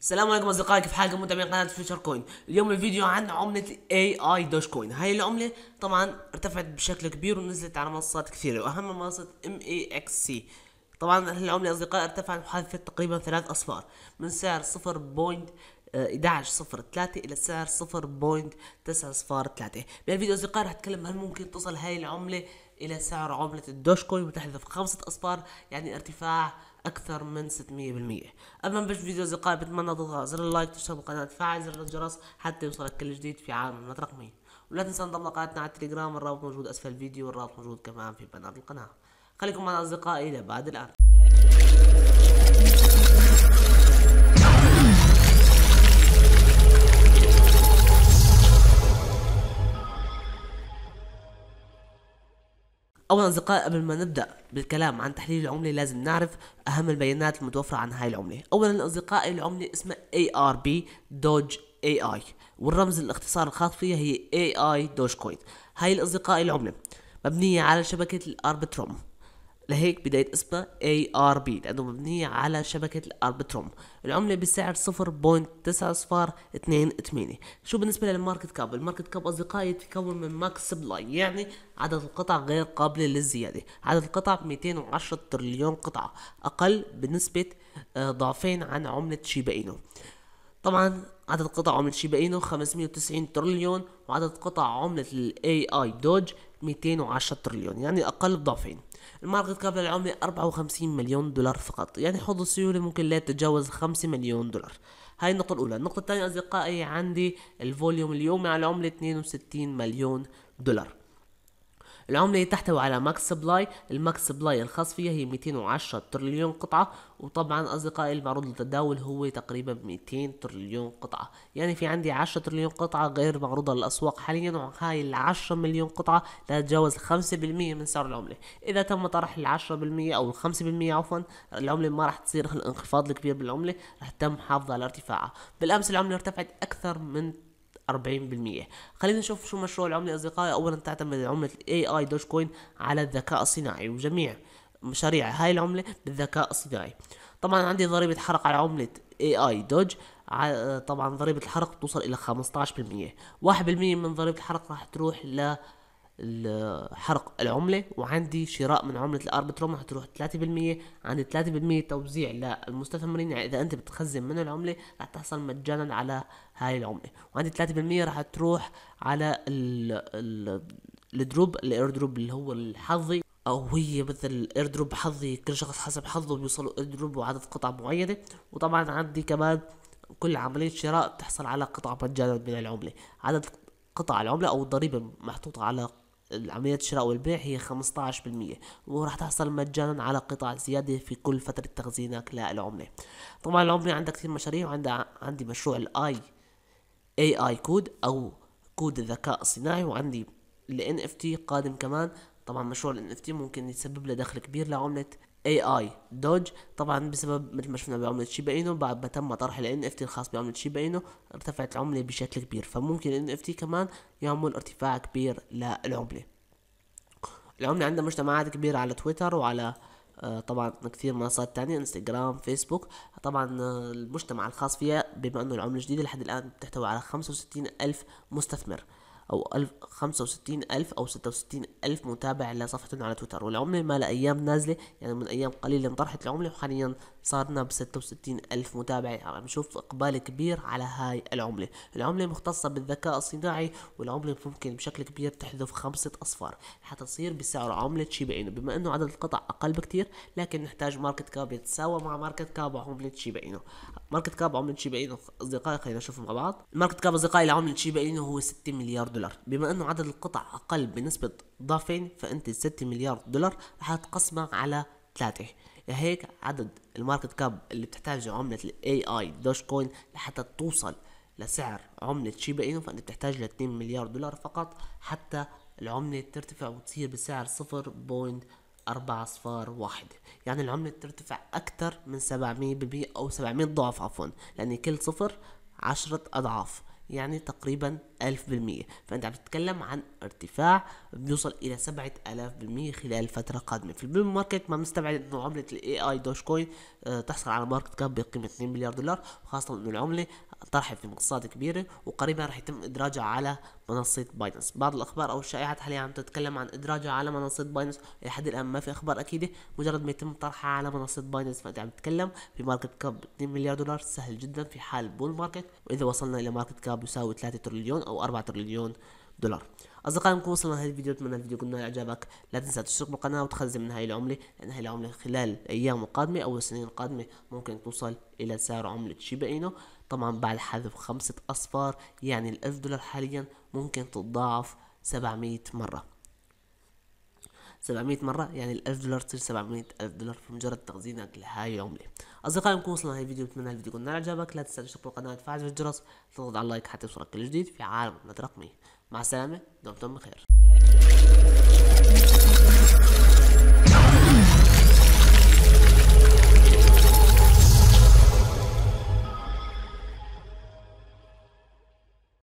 السلام عليكم اصدقائي كيف حالكم متابعين قناه فيوتشر كوين اليوم الفيديو عن عمله اي اي دوش كوين هاي العمله طبعا ارتفعت بشكل كبير ونزلت على منصات كثيره واهم منصه ام اي اكس سي طبعا العمله اصدقائي ارتفعت وحذفت تقريبا ثلاث اصفار من سعر 0.1103 آه، الى سعر 0.9 صفار 3 بهالفيديو اصدقائي رح اتكلم هل ممكن تصل هاي العمله الى سعر عمله الدوش كوين متحدث خمسه اصفار يعني ارتفاع اكثر من 600% اما باش فيديوز القادم بتمنى تضغط زر اللايك تشترك بالقناه تفعل زر الجرس حتى يوصلك كل جديد في عالم عالمنا الرقمي ولا تنسى انضم لقناتنا على التليجرام الرابط موجود اسفل الفيديو والرابط موجود كمان في بنات القناه خليكم معنا اصدقائي الى بعد الان اولا اصدقائي قبل ما نبدا بالكلام عن تحليل العمله لازم نعرف اهم البيانات المتوفره عن هاي العمله اولا اصدقائي العمله اسمها ARB دوج AI والرمز الاختصار الخاص فيها هي AI دوج كوين هاي الأصدقاء العمله مبنيه على شبكه الاربتروم لهيك بداية اسمها ARB لأنه مبنية على شبكة الاربتروم العملة بسعر 0.9028 شو بالنسبة للماركت كاب الماركت كاب أصدقائي يتكون من ماكس سبلاي يعني عدد القطع غير قابلة للزيادة عدد القطع 210 تريليون قطعة أقل بنسبة آه، ضعفين عن عملة شيبا إينو طبعا عدد قطع عملة شيباينو 590 ترليون وعدد قطع عملة الاي اي دوج 210 ترليون يعني اقل بضعفين الماركت كاب للعملة 54 مليون دولار فقط يعني حوض السيولة ممكن لا يتجاوز 5 مليون دولار هاي النقطة الأولى النقطة الثانية أصدقائي عندي الفوليوم اليومي على العملة 62 مليون دولار العملة تحتوي على ماكس سبلاي الماكس سبلاي الخاص فيها هي 210 تريليون قطعة وطبعا أصدقائي المعروض للتداول هو تقريبا 200 تريليون قطعة يعني في عندي 10 تريليون قطعة غير معروضة للأسواق حاليا وهاي ال 10 مليون قطعة لا تتجاوز 5% من سعر العملة إذا تم طرح ال 10% أو ال 5% عفوا العملة ما راح تصير الانخفاض الكبير بالعملة راح تم حافظ على ارتفاعها بالأمس العملة ارتفعت أكثر من 40% خلينا نشوف شو مشروع العملة أصدقائي أولا تعتمد عملة AI Dogecoin على الذكاء الصناعي وجميع مشاريع هاي العملة بالذكاء الصناعي طبعا عندي ضريبة حرق على عملة AI Doge طبعا ضريبة الحرق توصل إلى 15% 1% من ضريبة الحرق راح تروح ل حرق العمله وعندي شراء من عمله الاربيتروم رح تروح 3% عندي 3% توزيع للمستثمرين يعني اذا انت بتخزن من العمله رح تحصل مجانا على هاي العمله وعندي 3% رح تروح على الدروب الاير دروب اللي هو الحظي او هي مثل اير دروب حظي كل شخص حسب حظه بيوصلوا اير دروب وعدد قطع معينه وطبعا عندي كمان كل عملية شراء بتحصل على قطعة مجانا من العملة عدد قطع العملة أو الضريبة محطوطة على عملية الشراء والبيع هي 15% وراح تحصل مجانا على قطع زيادة في كل فترة تخزينك للعملة طبعا العملة عندها كثير مشاريع وعندها عندي مشروع الاي اي اي كود او كود الذكاء الصناعي وعندي ال NFT قادم كمان طبعا مشروع ال NFT ممكن يسبب له دخل كبير لعملة اي اي دوج طبعا بسبب مثل ما شفنا بعملة شيبا اينو بعد ما تم طرح ال NFT الخاص بعملة شيبا اينو ارتفعت العملة بشكل كبير فممكن ال NFT كمان يعمل ارتفاع كبير للعملة العملة عندها مجتمعات كبيرة على تويتر وعلى آه، طبعا كثير منصات تانية انستغرام فيسبوك طبعا آه، المجتمع الخاص فيها بما انه العملة جديدة لحد الان بتحتوي على خمسة وستين الف مستثمر أو ألف خمسة وستين ألف أو ستة وستين ألف متابع لصفحتهم على تويتر والعملة ما لأيام أيام نازلة يعني من أيام قليلة انطرحت العملة وحاليا صارنا ب 66 ألف متابع عم نشوف إقبال كبير على هاي العملة العملة مختصة بالذكاء الصناعي والعملة ممكن بشكل كبير تحذف خمسة أصفار حتى تصير بسعر عملة شيبا إينو بما إنه عدد القطع أقل بكتير لكن نحتاج ماركت كاب يتساوى مع ماركت كاب عملة شيبا إينو ماركت كاب عملة شيبا إينو أصدقائي خلينا نشوفهم مع بعض ماركت كاب أصدقائي لعملة شيبا إينو هو 6 مليار دولار بما إنه عدد القطع أقل بنسبة ضعفين فأنت 6 مليار دولار رح تقسمها على ثلاثة لهيك عدد الماركت كاب اللي بتحتاجه عملة الاي اي دوج كوين لحتى توصل لسعر عملة شيبا اينو فانت بتحتاج ل 2 مليار دولار فقط حتى العملة ترتفع وتصير بسعر صفر بوينت أربعة صفار واحدة يعني العملة ترتفع أكثر من سبعمية بالمية أو سبعمية ضعف عفوا لأن كل صفر عشرة أضعاف يعني تقريبا ألف بالمية فأنت عم تتكلم عن ارتفاع بيوصل إلى سبعة ألاف بالمية خلال فترة قادمة في البيم ماركت ما مستبعد أنه عملة الاي اي دوش كوين تحصل على ماركت كاب بقيمة 2 مليار دولار خاصة أنه العملة طرحت في مقصات كبيرة وقريبا رح يتم إدراجها على منصة بايننس بعض الأخبار أو الشائعات حاليا عم تتكلم عن إدراجها على منصة بايننس لحد الآن ما في أخبار أكيدة مجرد ما يتم طرحها على منصة بايننس فأنت عم تتكلم في ماركت كاب 2 مليار دولار سهل جدا في حال بول ماركت وإذا وصلنا إلى ماركت كاب يساوي 3 تريليون أو 4 تريليون دولار اصدقائي نكون وصلنا لهذا الفيديو اتمنى الفيديو نال اعجابك لا تنسى تشترك بالقناه وتخزن من هاي العمله لان هاي العمله خلال الايام القادمه او السنين القادمه ممكن توصل الى سعر عمله شيبا اينو طبعا بعد حذف خمسه اصفار يعني الألف دولار حاليا ممكن تتضاعف 700 مره 700 مرة يعني ال 1000 دولار تصير 700 ألف دولار في مجرد تخزينك لهاي العملة أصدقائي نكون وصلنا لهذا الفيديو اتمنى الفيديو يكون اعجابك لا تنسى تشترك بالقناة وتفعل الجرس تضغط على اللايك حتى يوصلك كل جديد في عالم الرقمي مع السلامه دمتم بخير